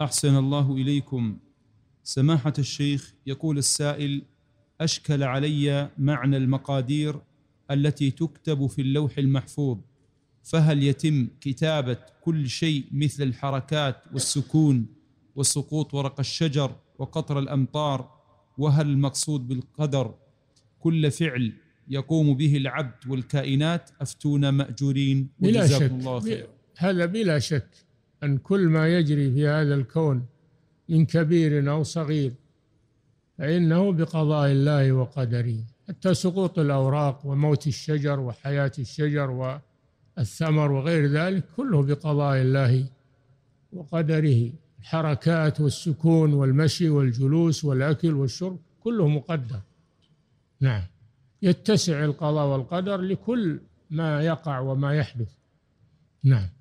احسن الله اليكم سماحه الشيخ يقول السائل اشكل علي معنى المقادير التي تكتب في اللوح المحفوظ فهل يتم كتابه كل شيء مثل الحركات والسكون وسقوط ورق الشجر وقطر الامطار وهل المقصود بالقدر كل فعل يقوم به العبد والكائنات افتونا ماجورين بلا شك الله خير. هذا بلا شك أن كل ما يجري في هذا الكون من كبير أو صغير فإنه بقضاء الله وقدره حتى سقوط الأوراق وموت الشجر وحياة الشجر والثمر وغير ذلك كله بقضاء الله وقدره الحركات والسكون والمشي والجلوس والأكل والشرب كله مقدر نعم يتسع القضاء والقدر لكل ما يقع وما يحدث نعم